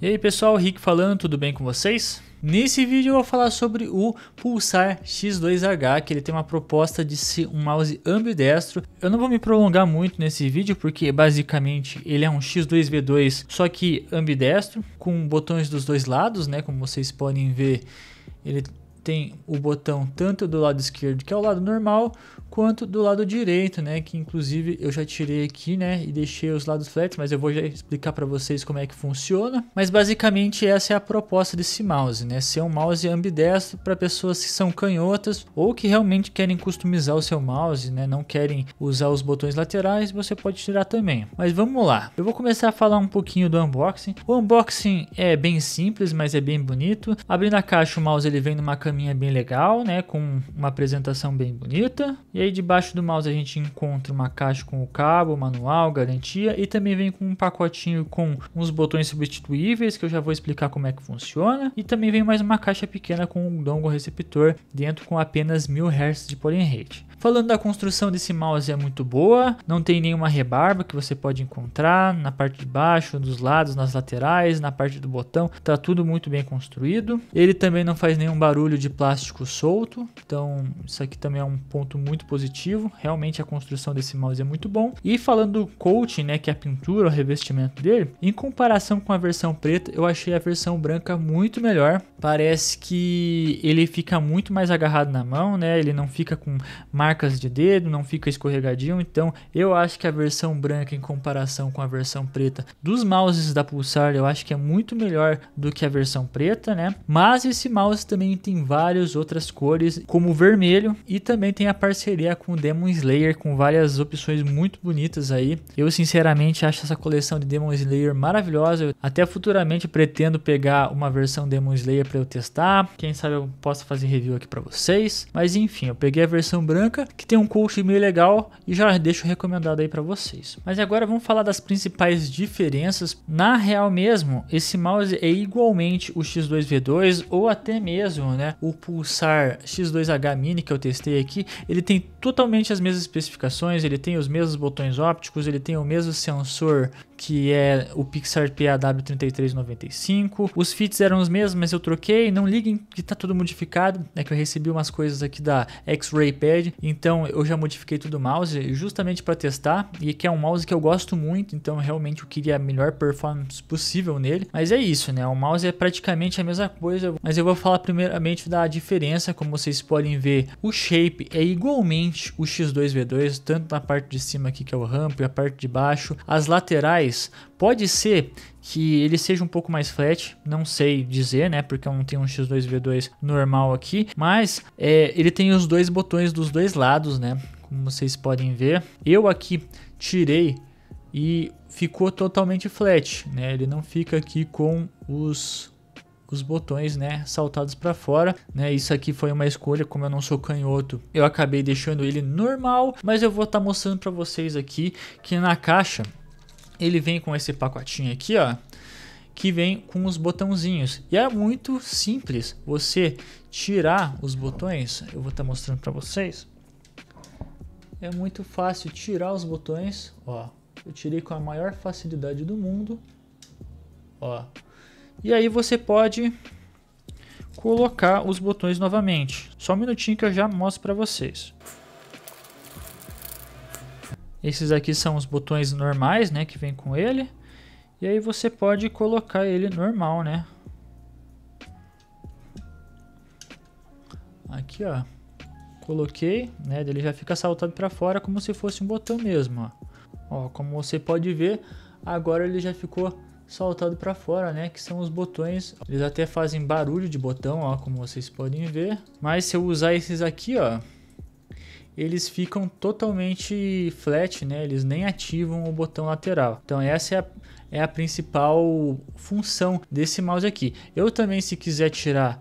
E aí pessoal, Rick falando, tudo bem com vocês? Nesse vídeo eu vou falar sobre o Pulsar X2H, que ele tem uma proposta de ser um mouse ambidestro. Eu não vou me prolongar muito nesse vídeo, porque basicamente ele é um X2V2, só que ambidestro, com botões dos dois lados, né? Como vocês podem ver, ele tem o botão tanto do lado esquerdo, que é o lado normal, quanto do lado direito, né? Que inclusive eu já tirei aqui, né? E deixei os lados flats, mas eu vou já explicar para vocês como é que funciona. Mas basicamente essa é a proposta desse mouse, né? Ser um mouse ambidestro para pessoas que são canhotas ou que realmente querem customizar o seu mouse, né? Não querem usar os botões laterais, você pode tirar também. Mas vamos lá. Eu vou começar a falar um pouquinho do unboxing. O unboxing é bem simples, mas é bem bonito. Abrindo a caixa, o mouse ele vem numa câmera minha é bem legal, né, com uma apresentação bem bonita. E aí debaixo do mouse a gente encontra uma caixa com o cabo, manual, garantia e também vem com um pacotinho com uns botões substituíveis que eu já vou explicar como é que funciona. E também vem mais uma caixa pequena com um dongle receptor dentro com apenas 1000 Hz de Pollen Rate. Falando da construção desse mouse é muito boa, não tem nenhuma rebarba que você pode encontrar na parte de baixo, dos lados, nas laterais, na parte do botão, tá tudo muito bem construído. Ele também não faz nenhum barulho de plástico solto, então isso aqui também é um ponto muito positivo, realmente a construção desse mouse é muito bom. E falando do coating, né, que é a pintura, o revestimento dele, em comparação com a versão preta, eu achei a versão branca muito melhor, parece que ele fica muito mais agarrado na mão, né, ele não fica com mais marcas de dedo, não fica escorregadio. Então, eu acho que a versão branca em comparação com a versão preta dos mouses da Pulsar, eu acho que é muito melhor do que a versão preta, né? Mas esse mouse também tem várias outras cores, como o vermelho, e também tem a parceria com o Demon Slayer com várias opções muito bonitas aí. Eu sinceramente acho essa coleção de Demon Slayer maravilhosa. Eu até futuramente pretendo pegar uma versão Demon Slayer para eu testar. Quem sabe eu possa fazer review aqui para vocês. Mas enfim, eu peguei a versão branca que tem um coach meio legal e já deixo recomendado aí para vocês. Mas agora vamos falar das principais diferenças. Na real mesmo, esse mouse é igualmente o X2V2 ou até mesmo, né, o Pulsar X2H Mini que eu testei aqui, ele tem totalmente as mesmas especificações, ele tem os mesmos botões ópticos, ele tem o mesmo sensor que é o Pixar PAW3395. Os fits eram os mesmos, mas eu troquei, não liguem que tá tudo modificado, é que eu recebi umas coisas aqui da X-Ray Pad, então eu já modifiquei tudo o mouse justamente para testar e que é um mouse que eu gosto muito, então realmente eu queria a melhor performance possível nele. Mas é isso, né? O mouse é praticamente a mesma coisa, mas eu vou falar primeiramente da diferença, como vocês podem ver, o shape é igualmente o X2V2, tanto na parte de cima aqui que é o ramp e a parte de baixo. As laterais, Pode ser que ele seja um pouco mais flat, não sei dizer, né? Porque eu não tenho um X2V2 normal aqui, mas é, ele tem os dois botões dos dois lados, né? Como vocês podem ver. Eu aqui tirei e ficou totalmente flat, né? Ele não fica aqui com os os botões, né, saltados para fora, né? Isso aqui foi uma escolha, como eu não sou canhoto, eu acabei deixando ele normal, mas eu vou estar tá mostrando para vocês aqui que na caixa ele vem com esse pacotinho aqui, ó, que vem com os botãozinhos. E é muito simples você tirar os botões. Eu vou estar tá mostrando para vocês. É muito fácil tirar os botões, ó. Eu tirei com a maior facilidade do mundo, ó. E aí você pode colocar os botões novamente. Só um minutinho que eu já mostro para vocês. Esses aqui são os botões normais, né, que vem com ele. E aí você pode colocar ele normal, né? Aqui, ó. Coloquei, né? Ele já fica saltado para fora como se fosse um botão mesmo, ó. ó. como você pode ver, agora ele já ficou saltado para fora, né? Que são os botões. Eles até fazem barulho de botão, ó, como vocês podem ver. Mas se eu usar esses aqui, ó, eles ficam totalmente flat, né? Eles nem ativam o botão lateral. Então essa é a, é a principal função desse mouse aqui. Eu também, se quiser tirar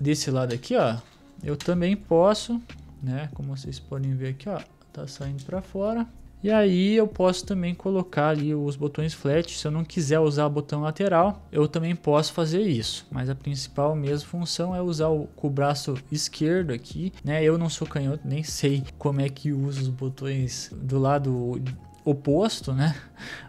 desse lado aqui, ó, eu também posso, né? Como vocês podem ver aqui, ó, tá saindo para fora. E aí eu posso também colocar ali os botões flat, se eu não quiser usar o botão lateral, eu também posso fazer isso. Mas a principal mesmo função é usar o, o braço esquerdo aqui, né? Eu não sou canhoto, nem sei como é que usa os botões do lado oposto, né?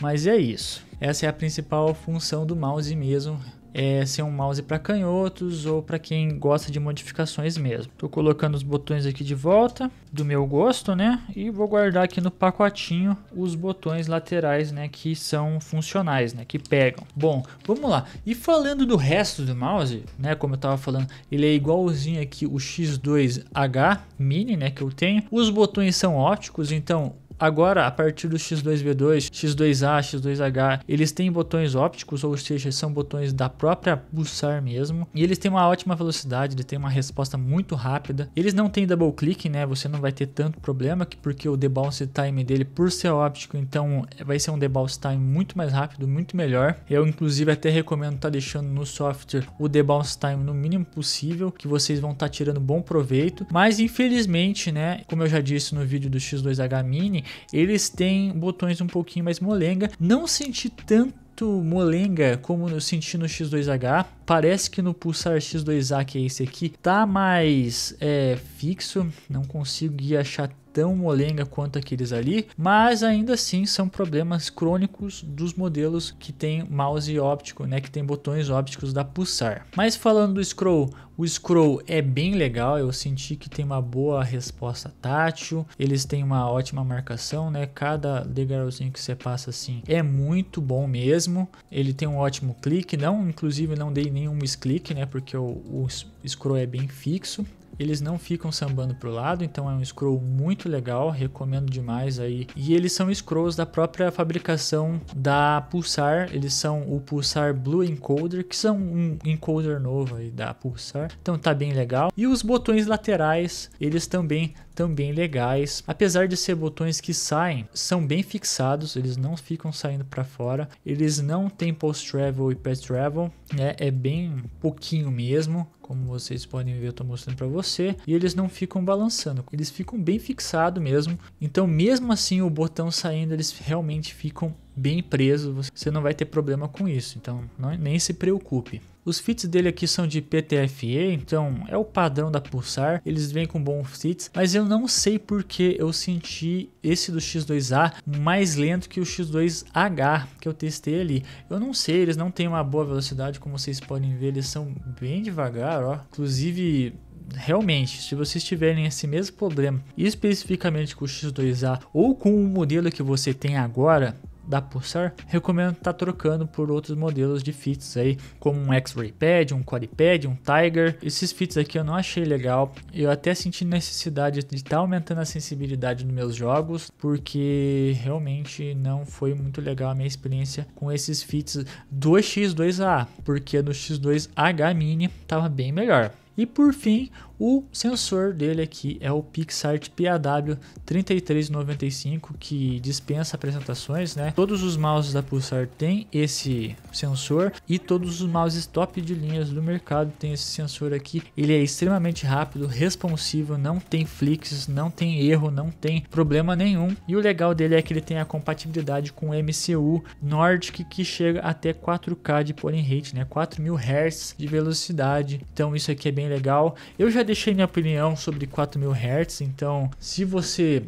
Mas é isso. Essa é a principal função do mouse mesmo, é, ser um mouse para canhotos ou para quem gosta de modificações mesmo. Estou colocando os botões aqui de volta, do meu gosto, né? E vou guardar aqui no pacotinho os botões laterais, né? Que são funcionais, né? Que pegam. Bom, vamos lá. E falando do resto do mouse, né? Como eu estava falando, ele é igualzinho aqui o X2H Mini, né? Que eu tenho. Os botões são óticos, então Agora, a partir do X2V2, X2A, X2H, eles têm botões ópticos, ou seja, são botões da própria Pulsar mesmo. E eles têm uma ótima velocidade, ele tem uma resposta muito rápida. Eles não têm double click, né? Você não vai ter tanto problema, porque o debounce time dele, por ser óptico, então é, vai ser um debounce time muito mais rápido, muito melhor. Eu, inclusive, até recomendo estar tá deixando no software o debounce time no mínimo possível, que vocês vão estar tá tirando bom proveito. Mas, infelizmente, né? Como eu já disse no vídeo do X2H Mini, eles têm botões um pouquinho mais molenga. Não senti tanto molenga como eu senti no X2H. Parece que no Pulsar X2A, que é esse aqui, tá mais é, fixo. Não consigo achar tão molenga quanto aqueles ali, mas ainda assim são problemas crônicos dos modelos que tem mouse óptico, né, que tem botões ópticos da Pulsar. Mas falando do scroll, o scroll é bem legal, eu senti que tem uma boa resposta tátil, eles têm uma ótima marcação, né? Cada degrauzinho que você passa assim é muito bom mesmo. Ele tem um ótimo clique, não, inclusive não dei nenhum misclick, né? Porque o, o scroll é bem fixo eles não ficam sambando pro lado, então é um scroll muito legal, recomendo demais aí. E eles são scrolls da própria fabricação da Pulsar, eles são o Pulsar Blue Encoder, que são um encoder novo aí da Pulsar, então tá bem legal. E os botões laterais, eles também também legais. Apesar de ser botões que saem, são bem fixados, eles não ficam saindo para fora. Eles não têm post travel e pet travel, né? É bem pouquinho mesmo como vocês podem ver, eu estou mostrando para você, e eles não ficam balançando, eles ficam bem fixados mesmo. Então, mesmo assim, o botão saindo, eles realmente ficam bem preso, você não vai ter problema com isso, então não, nem se preocupe. Os fits dele aqui são de PTFE, então é o padrão da Pulsar, eles vêm com bons fits, mas eu não sei porque eu senti esse do X2A mais lento que o X2H que eu testei ali. Eu não sei, eles não têm uma boa velocidade, como vocês podem ver, eles são bem devagar, ó. Inclusive, realmente, se vocês tiverem esse mesmo problema, especificamente com o X2A ou com o modelo que você tem agora, da Pulsar, recomendo estar tá trocando por outros modelos de fits aí, como um X-Ray Pad, um Pad, um Tiger. Esses fits aqui eu não achei legal. Eu até senti necessidade de estar tá aumentando a sensibilidade nos meus jogos, porque realmente não foi muito legal a minha experiência com esses fits do X2A, porque no X2H Mini tava bem melhor. E por fim, o sensor dele aqui é o PixArt PAW3395, que dispensa apresentações, né? Todos os mouses da Pulsar têm esse sensor e todos os mouses top de linhas do mercado têm esse sensor aqui. Ele é extremamente rápido, responsivo, não tem flicks, não tem erro, não tem problema nenhum. E o legal dele é que ele tem a compatibilidade com MCU Nordic, que chega até 4K de polling rate, né? 4000 Hz de velocidade. Então isso aqui é bem legal. Eu já deixei minha opinião sobre 4000 Hz, então se você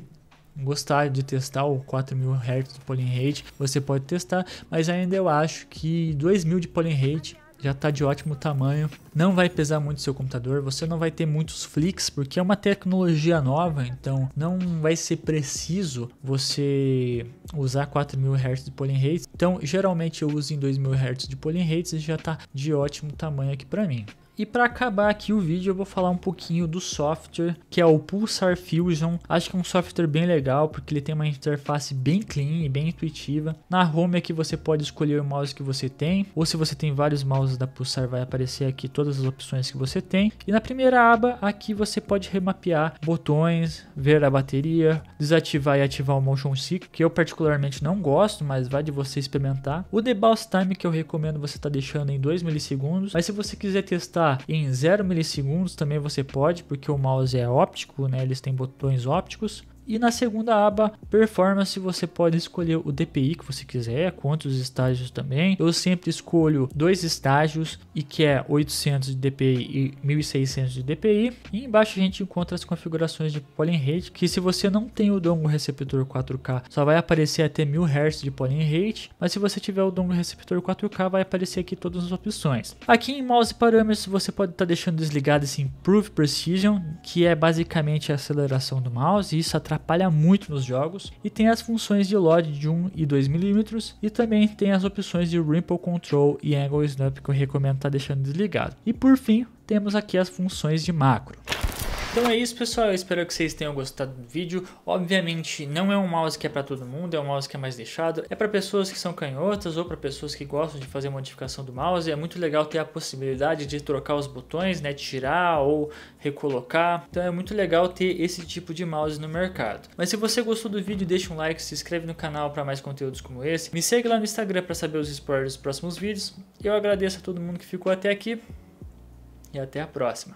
gostar de testar o 4000 Hz do pollen rate, você pode testar, mas ainda eu acho que 2000 de pollen rate já está de ótimo tamanho, não vai pesar muito seu computador, você não vai ter muitos flicks, porque é uma tecnologia nova, então não vai ser preciso você usar 4000 Hz de pollen rate. Então, geralmente eu uso em 2000 Hz de pollen rate e já está de ótimo tamanho aqui para mim. E para acabar aqui o vídeo, eu vou falar um pouquinho do software, que é o Pulsar Fusion. Acho que é um software bem legal, porque ele tem uma interface bem clean e bem intuitiva. Na home aqui é você pode escolher o mouse que você tem, ou se você tem vários mouses da Pulsar, vai aparecer aqui todas as opções que você tem. E na primeira aba, aqui você pode remapear botões, ver a bateria, desativar e ativar o Motion Seek, que eu particularmente não gosto, mas vai de você experimentar. O Debounce Time, que eu recomendo você tá deixando em 2 milissegundos, mas se você quiser testar em 0 milissegundos também você pode, porque o mouse é óptico, né? Eles têm botões ópticos. E na segunda aba, performance, você pode escolher o DPI que você quiser, quantos estágios também. Eu sempre escolho dois estágios e que é 800 de DPI e 1600 de DPI. E embaixo a gente encontra as configurações de polling rate, que se você não tem o dongle receptor 4K, só vai aparecer até 1000 Hz de polling rate, mas se você tiver o dongle receptor 4K, vai aparecer aqui todas as opções. Aqui em mouse parâmetros, você pode estar tá deixando desligado esse improve precision, que é basicamente a aceleração do mouse, e isso atrapalha atrapalha muito nos jogos e tem as funções de LOD de 1 e 2mm e também tem as opções de Ripple Control e Angle Snap que eu recomendo estar tá deixando desligado. E por fim, temos aqui as funções de macro. Então é isso, pessoal. Eu espero que vocês tenham gostado do vídeo. Obviamente, não é um mouse que é para todo mundo, é um mouse que é mais deixado. É para pessoas que são canhotas ou para pessoas que gostam de fazer modificação do mouse. É muito legal ter a possibilidade de trocar os botões, né, tirar ou recolocar. Então é muito legal ter esse tipo de mouse no mercado. Mas se você gostou do vídeo, deixa um like, se inscreve no canal para mais conteúdos como esse. Me segue lá no Instagram para saber os spoilers dos próximos vídeos. Eu agradeço a todo mundo que ficou até aqui e até a próxima.